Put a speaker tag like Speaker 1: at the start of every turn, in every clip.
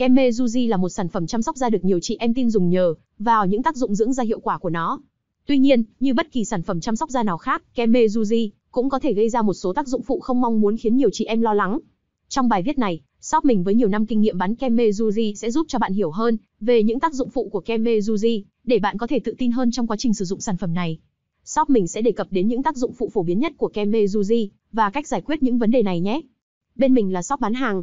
Speaker 1: Kem Mezuji là một sản phẩm chăm sóc da được nhiều chị em tin dùng nhờ vào những tác dụng dưỡng da hiệu quả của nó. Tuy nhiên, như bất kỳ sản phẩm chăm sóc da nào khác, kem Mezuji cũng có thể gây ra một số tác dụng phụ không mong muốn khiến nhiều chị em lo lắng. Trong bài viết này, shop mình với nhiều năm kinh nghiệm bán kem Mezuji sẽ giúp cho bạn hiểu hơn về những tác dụng phụ của kem Mezuji để bạn có thể tự tin hơn trong quá trình sử dụng sản phẩm này. Shop mình sẽ đề cập đến những tác dụng phụ phổ biến nhất của kem Mezuji và cách giải quyết những vấn đề này nhé. Bên mình là shop bán hàng,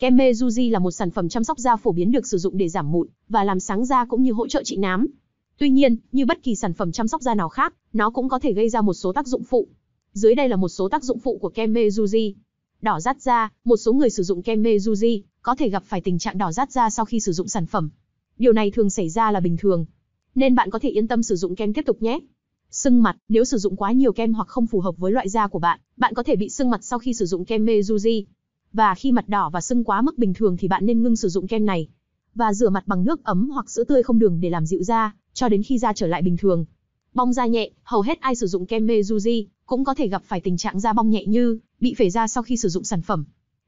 Speaker 1: Kem Mezuji là một sản phẩm chăm sóc da phổ biến được sử dụng để giảm mụn và làm sáng da cũng như hỗ trợ trị nám. Tuy nhiên, như bất kỳ sản phẩm chăm sóc da nào khác, nó cũng có thể gây ra một số tác dụng phụ. Dưới đây là một số tác dụng phụ của kem Mezuji. Đỏ rát da, một số người sử dụng kem Mezuji có thể gặp phải tình trạng đỏ rát da sau khi sử dụng sản phẩm. Điều này thường xảy ra là bình thường, nên bạn có thể yên tâm sử dụng kem tiếp tục nhé. Sưng mặt, nếu sử dụng quá nhiều kem hoặc không phù hợp với loại da của bạn, bạn có thể bị sưng mặt sau khi sử dụng kem Mezuji. Và khi mặt đỏ và sưng quá mức bình thường thì bạn nên ngưng sử dụng kem này và rửa mặt bằng nước ấm hoặc sữa tươi không đường để làm dịu da cho đến khi da trở lại bình thường. Bong da nhẹ, hầu hết ai sử dụng kem Mezuji cũng có thể gặp phải tình trạng da bong nhẹ như bị phể da sau khi sử dụng sản phẩm.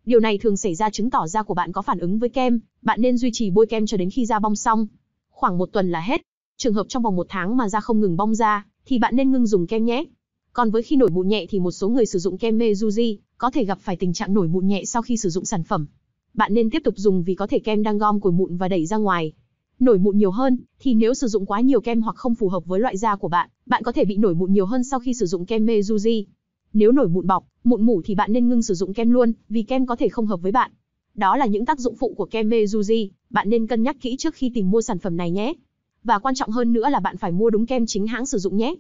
Speaker 1: Điều này thường xảy ra chứng tỏ da của bạn có phản ứng với kem, bạn nên duy trì bôi kem cho đến khi da bong xong. Khoảng một tuần là hết. Trường hợp trong vòng một tháng mà da không ngừng bong ra, thì bạn nên ngưng dùng kem nhé. Còn với khi nổi mụn nhẹ thì một số người sử dụng kem Mezuji có thể gặp phải tình trạng nổi mụn nhẹ sau khi sử dụng sản phẩm. Bạn nên tiếp tục dùng vì có thể kem đang gom củi mụn và đẩy ra ngoài. Nổi mụn nhiều hơn thì nếu sử dụng quá nhiều kem hoặc không phù hợp với loại da của bạn, bạn có thể bị nổi mụn nhiều hơn sau khi sử dụng kem Mezuji. Nếu nổi mụn bọc, mụn mủ thì bạn nên ngưng sử dụng kem luôn, vì kem có thể không hợp với bạn. Đó là những tác dụng phụ của kem Mezuji, bạn nên cân nhắc kỹ trước khi tìm mua sản phẩm này nhé. Và quan trọng hơn nữa là bạn phải mua đúng kem chính hãng sử dụng nhé.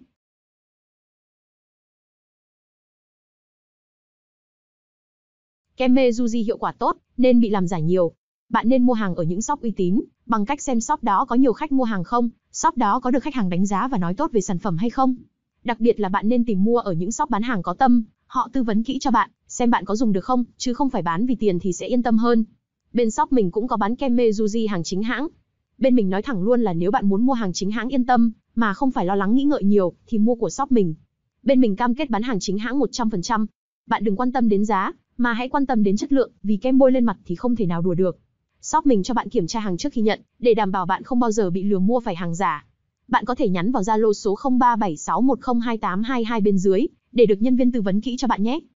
Speaker 1: Kem Meiji hiệu quả tốt, nên bị làm giả nhiều. Bạn nên mua hàng ở những shop uy tín, bằng cách xem shop đó có nhiều khách mua hàng không, shop đó có được khách hàng đánh giá và nói tốt về sản phẩm hay không. Đặc biệt là bạn nên tìm mua ở những shop bán hàng có tâm, họ tư vấn kỹ cho bạn, xem bạn có dùng được không, chứ không phải bán vì tiền thì sẽ yên tâm hơn. Bên shop mình cũng có bán kem Meiji hàng chính hãng. Bên mình nói thẳng luôn là nếu bạn muốn mua hàng chính hãng yên tâm, mà không phải lo lắng nghĩ ngợi nhiều, thì mua của shop mình. Bên mình cam kết bán hàng chính hãng 100%. Bạn đừng quan tâm đến giá, mà hãy quan tâm đến chất lượng, vì kem bôi lên mặt thì không thể nào đùa được. Shop mình cho bạn kiểm tra hàng trước khi nhận, để đảm bảo bạn không bao giờ bị lừa mua phải hàng giả. Bạn có thể nhắn vào Zalo số 0376102822 bên dưới để được nhân viên tư vấn kỹ cho bạn nhé.